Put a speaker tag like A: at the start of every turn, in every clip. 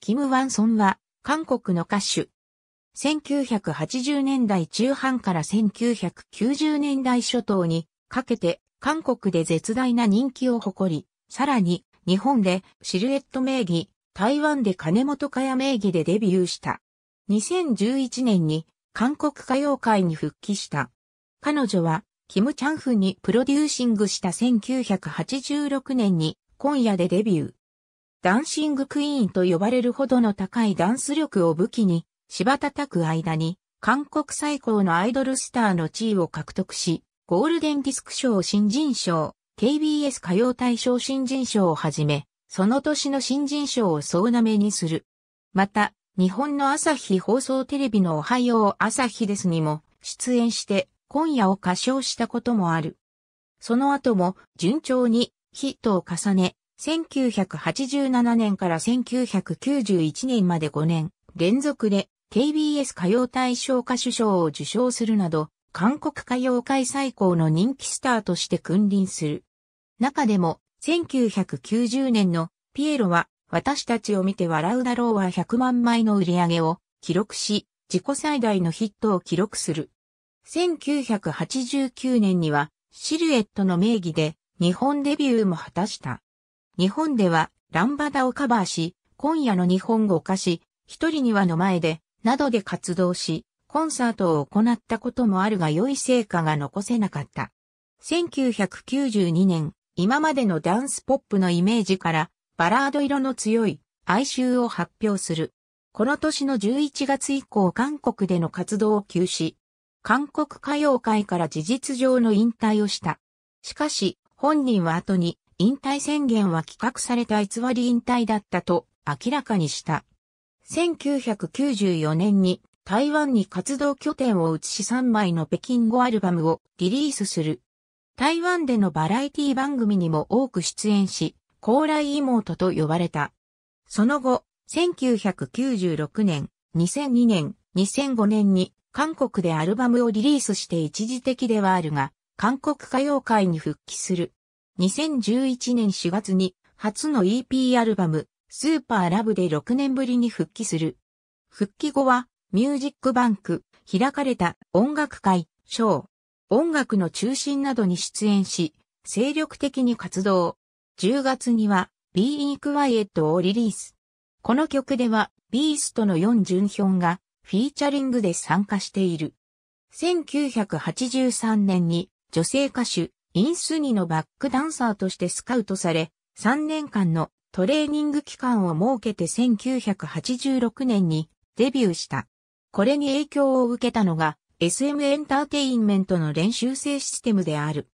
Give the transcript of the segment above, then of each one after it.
A: キム・ワンソンは、韓国の歌手。1980年代中半から1990年代初頭にかけて韓国で絶大な人気を誇り、さらに日本でシルエット名義、台湾で金本かや名義でデビューした。2011年に韓国歌謡界に復帰した。彼女はキム・チャンフにプロデューシングした1986年に今夜でデビュー。ダンシングクイーンと呼ばれるほどの高いダンス力を武器に、芝叩く間に、韓国最高のアイドルスターの地位を獲得し、ゴールデンディスク賞新人賞、KBS 歌謡大賞新人賞をはじめ、その年の新人賞を総なめにする。また、日本の朝日放送テレビのおはよう朝日ですにも出演して今夜を歌唱したこともある。その後も順調にヒットを重ね、1987年から1991年まで5年連続で KBS 歌謡大賞歌手賞を受賞するなど、韓国歌謡界最高の人気スターとして君臨する。中でも、1990年のピエロは、私たちを見て笑うだろうは100万枚の売り上げを記録し、自己最大のヒットを記録する。1989年には、シルエットの名義で日本デビューも果たした。日本ではランバダをカバーし、今夜の日本語歌詞、一人にはの前で、などで活動し、コンサートを行ったこともあるが良い成果が残せなかった。1992年、今までのダンスポップのイメージから、バラード色の強い哀愁を発表する。この年の11月以降韓国での活動を休止。韓国歌謡界から事実上の引退をした。しかし、本人は後に引退宣言は企画された偽り引退だったと明らかにした。1994年に台湾に活動拠点を移し3枚の北京語アルバムをリリースする。台湾でのバラエティ番組にも多く出演し、高麗妹と呼ばれた。その後、1996年、2002年、2005年に韓国でアルバムをリリースして一時的ではあるが、韓国歌謡界に復帰する。2011年4月に初の EP アルバム、スーパーラブで6年ぶりに復帰する。復帰後は、ミュージックバンク、開かれた音楽会、ショー、音楽の中心などに出演し、精力的に活動。10月には、Be In Quiet をリリース。この曲では、ビーストの4順表が、フィーチャリングで参加している。1983年に、女性歌手、インスニのバックダンサーとしてスカウトされ、3年間のトレーニング期間を設けて1986年にデビューした。これに影響を受けたのが SM エンターテインメントの練習生システムである。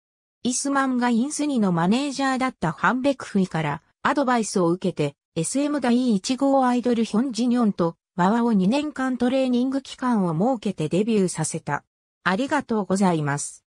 A: イスマンがインスニのマネージャーだったハンベクフイからアドバイスを受けて SM 第1号アイドルヒョンジニョンとワワを2年間トレーニング期間を設けてデビューさせた。ありがとうございます。